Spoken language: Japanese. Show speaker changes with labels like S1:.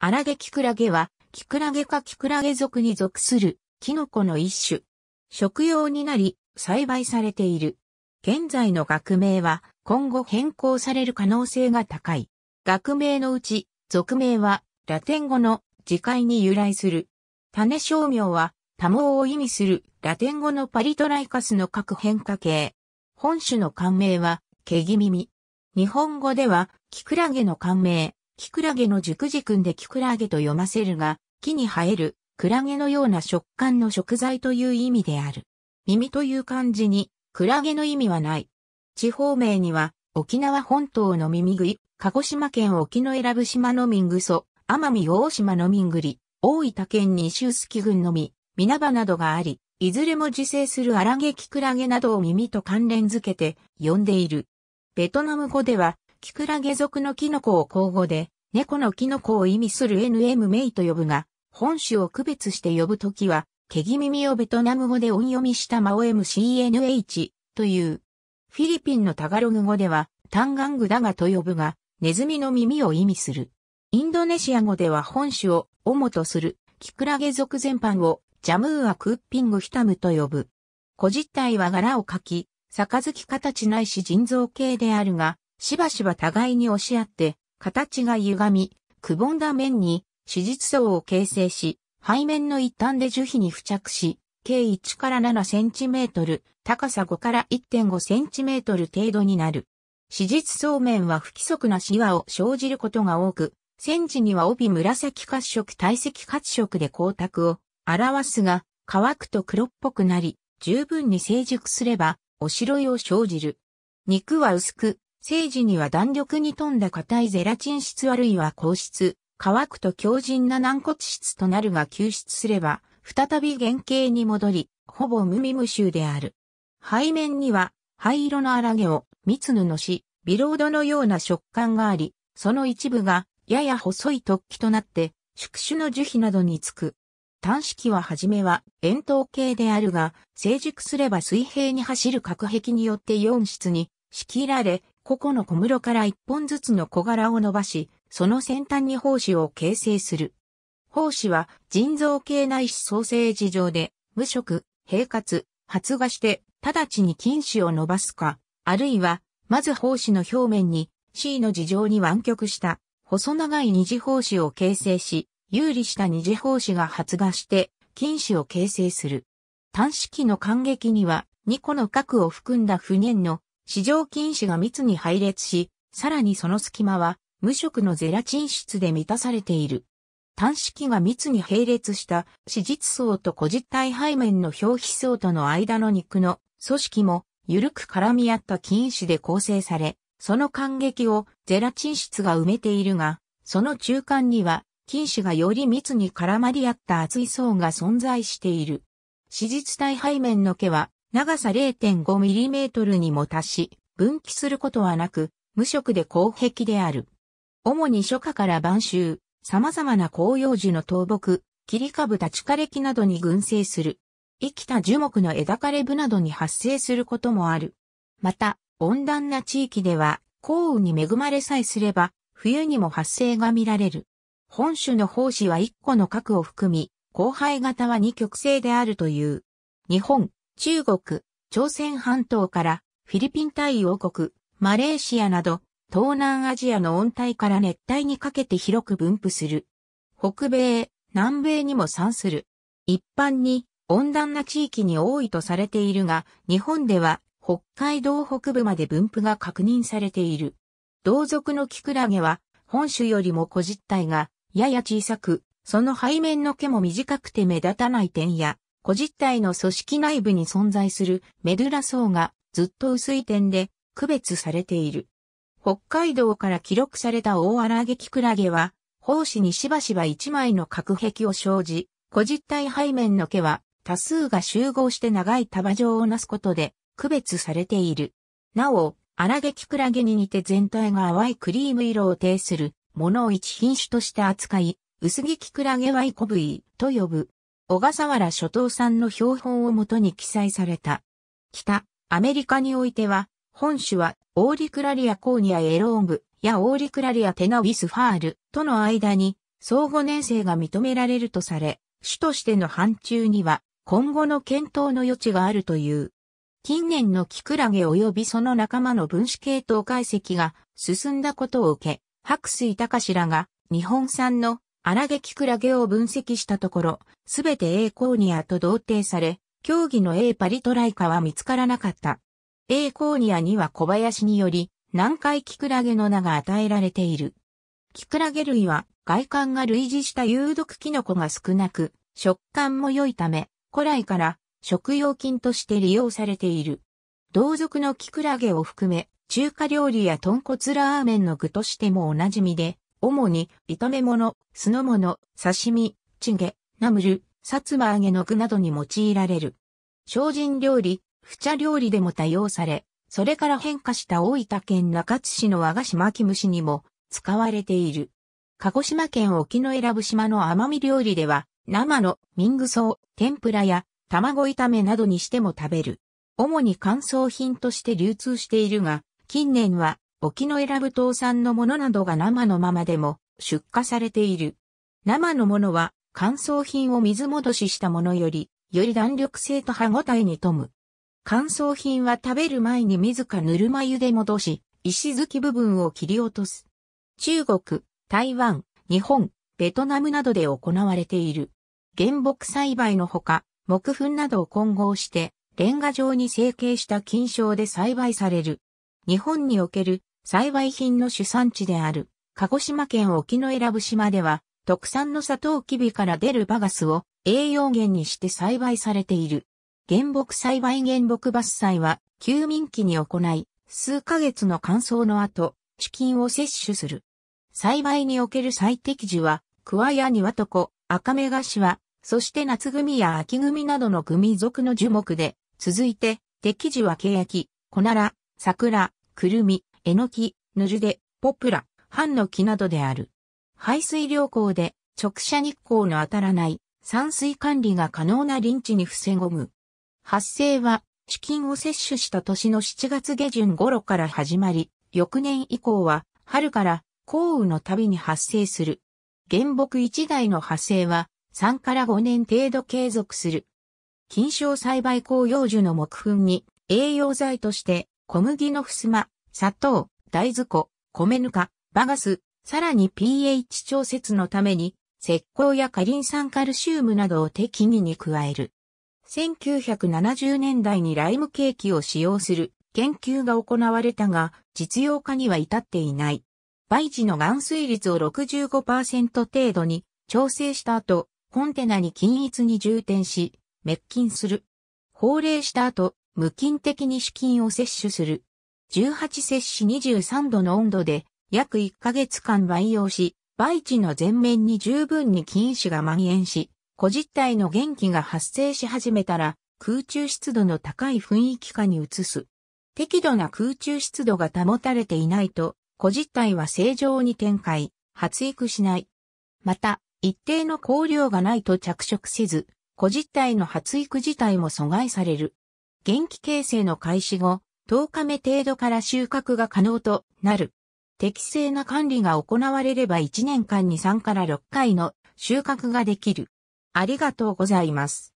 S1: アラゲキクラゲは、キクラゲかキクラゲ属に属する、キノコの一種。食用になり、栽培されている。現在の学名は、今後変更される可能性が高い。学名のうち、属名は、ラテン語の、自戒に由来する。種商名は、多毛を意味する、ラテン語のパリトライカスの各変化形。本種の漢名は、毛気耳。日本語では、キクラゲの漢名、キクラゲの熟字君でキクラゲと読ませるが、木に生える、クラゲのような食感の食材という意味である。耳という漢字に、クラゲの意味はない。地方名には、沖縄本島の耳食い、鹿児島県沖の選ぶ島のミングソ、奄美大島のミングリ、大分県二州杵郡のみ、稲葉などがあり、いずれも自生する荒毛キクラゲなどを耳と関連づけて呼んでいる。ベトナム語ではキクラゲ属のキノコを口語で、猫のキノコを意味する NM メイと呼ぶが、本種を区別して呼ぶときは、ケギ耳をベトナム語で音読みしたマオ MCNH という。フィリピンのタガログ語では、タンガングダガと呼ぶが、ネズミの耳を意味する。インドネシア語では本種を主とする、キクラゲ属全般を、ジャムーアクッピングヒタムと呼ぶ。小実体は柄を描き、杯形ないし人造形であるが、しばしば互いに押し合って、形が歪み、くぼんだ面に手術層を形成し、背面の一端で樹皮に付着し、計1から7センチメートル、高さ5から1.5センチメートル程度になる。手術層面は不規則なシワを生じることが多く、戦時には帯紫褐色体積褐色で光沢を表すが、乾くと黒っぽくなり、十分に成熟すれば、おしろいを生じる。肉は薄く、生児には弾力に富んだ硬いゼラチン質あるいは硬質、乾くと強靭な軟骨質となるが救出すれば、再び原型に戻り、ほぼ無味無臭である。背面には灰色の荒毛を蜜布し、ビロードのような食感があり、その一部がやや細い突起となって、宿主の樹皮などにつく。端式ははじめは円筒形であるが、成熟すれば水平に走る隔壁によって4室に仕切られ、個々の小室から1本ずつの小柄を伸ばし、その先端に胞子を形成する。胞子は腎臓系内視創生事情で、無色、平滑、発芽して、直ちに菌糸を伸ばすか、あるいは、まず胞子の表面に C の事情に湾曲した細長い二次胞子を形成し、有利した二次胞子が発芽して、菌糸を形成する。端子の間劇には、2個の核を含んだ不燃の市場菌糸が密に配列し、さらにその隙間は無色のゼラチン質で満たされている。単式が密に並列した脂実層と個実体背面の表皮層との間の肉の組織も緩く絡み合った菌糸で構成され、その間隙をゼラチン質が埋めているが、その中間には菌糸がより密に絡まり合った厚い層が存在している。脂実体背面の毛は長さ 0.5mm にも達し、分岐することはなく、無色で光壁である。主に初夏から晩秋、様々な紅葉樹の倒木、切り株立ち枯れ木などに群生する。生きた樹木の枝枯れ部などに発生することもある。また、温暖な地域では、降雨に恵まれさえすれば、冬にも発生が見られる。本種の胞子は1個の核を含み、後輩型は2極性であるという。日本、中国、朝鮮半島からフィリピン大王国、マレーシアなど、東南アジアの温帯から熱帯にかけて広く分布する。北米、南米にも産する。一般に温暖な地域に多いとされているが、日本では北海道北部まで分布が確認されている。同族のキクラゲは本州よりも小実体がやや小さく、その背面の毛も短くて目立たない点や、個実体の組織内部に存在するメドゥラ層がずっと薄い点で区別されている。北海道から記録された大荒げキクラゲは、胞子にしばしば一枚の隔壁を生じ、個実体背面の毛は多数が集合して長い束状をなすことで区別されている。なお、荒げキクラゲに似て全体が淡いクリーム色を呈するものを一品種として扱い、薄着キクラゲはイコブイと呼ぶ。小笠原諸島産の標本をもとに記載された。北、アメリカにおいては、本種は、オーリクラリアコーニアエローンブやオーリクラリアテナウィスファールとの間に相互年生が認められるとされ、種としての範疇には今後の検討の余地があるという。近年のキクラゲ及びその仲間の分子系統解析が進んだことを受け、白水志らが日本産の荒キクラゲを分析したところ、すべて A コーニアと同定され、競技の A パリトライカは見つからなかった。A コーニアには小林により、南海キクラゲの名が与えられている。キクラゲ類は外観が類似した有毒キノコが少なく、食感も良いため、古来から食用菌として利用されている。同族のキクラゲを含め、中華料理や豚骨ラーメンの具としてもおなじみで、主に炒め物、酢の物、刺身、チゲ、ナムル、さつま揚げの具などに用いられる。精進料理、不茶料理でも多用され、それから変化した大分県中津市の和菓子巻き虫にも使われている。鹿児島県沖の選ぶ島の甘味料理では、生のミングソウ、天ぷらや卵炒めなどにしても食べる。主に乾燥品として流通しているが、近年は沖の選ぶ島産のものなどが生のままでも出荷されている。生のものは乾燥品を水戻ししたものより、より弾力性と歯ごたえに富む。乾燥品は食べる前に自らぬるま湯で戻し、石づき部分を切り落とす。中国、台湾、日本、ベトナムなどで行われている。原木栽培のほか、木粉などを混合して、レンガ状に成形した菌床で栽培される。日本における栽培品の主産地である、鹿児島県沖永良部島では、特産のサトウキビから出るバガスを栄養源にして栽培されている。原木栽培原木伐採は、休眠期に行い、数ヶ月の乾燥の後、キンを摂取する。栽培における最適時は、桑や庭床、赤目ワ、そして夏組や秋組などの組属の樹木で、続いて、適時はケヤナラ、サク桜、クルミ、えのき、ぬるで、ポプラ、ハンノキなどである。排水良好で直射日光の当たらない山水管理が可能な林地に防ごむ。発生は、資金を摂取した年の7月下旬頃から始まり、翌年以降は、春から降雨の度に発生する。原木一台の発生は、3から5年程度継続する。金賞栽培紅葉樹の木粉に、栄養剤として、小麦のふすま、砂糖、大豆粉、米ぬか、バガス、さらに pH 調節のために、石膏やカリン酸カルシウムなどを適宜に加える。1970年代にライムケーキを使用する研究が行われたが、実用化には至っていない。培地の含水率を65%程度に調整した後、コンテナに均一に充填し、滅菌する。法令した後、無菌的に資金を摂取する。18摂氏23度の温度で約1ヶ月間培養し、培地の全面に十分に菌糸が蔓延し、小実体の元気が発生し始めたら、空中湿度の高い雰囲気下に移す。適度な空中湿度が保たれていないと、小実体は正常に展開、発育しない。また、一定の光量がないと着色せず、小実体の発育自体も阻害される。元気形成の開始後、10日目程度から収穫が可能となる。適正な管理が行われれば1年間に3から6回の収穫ができる。ありがとうございます。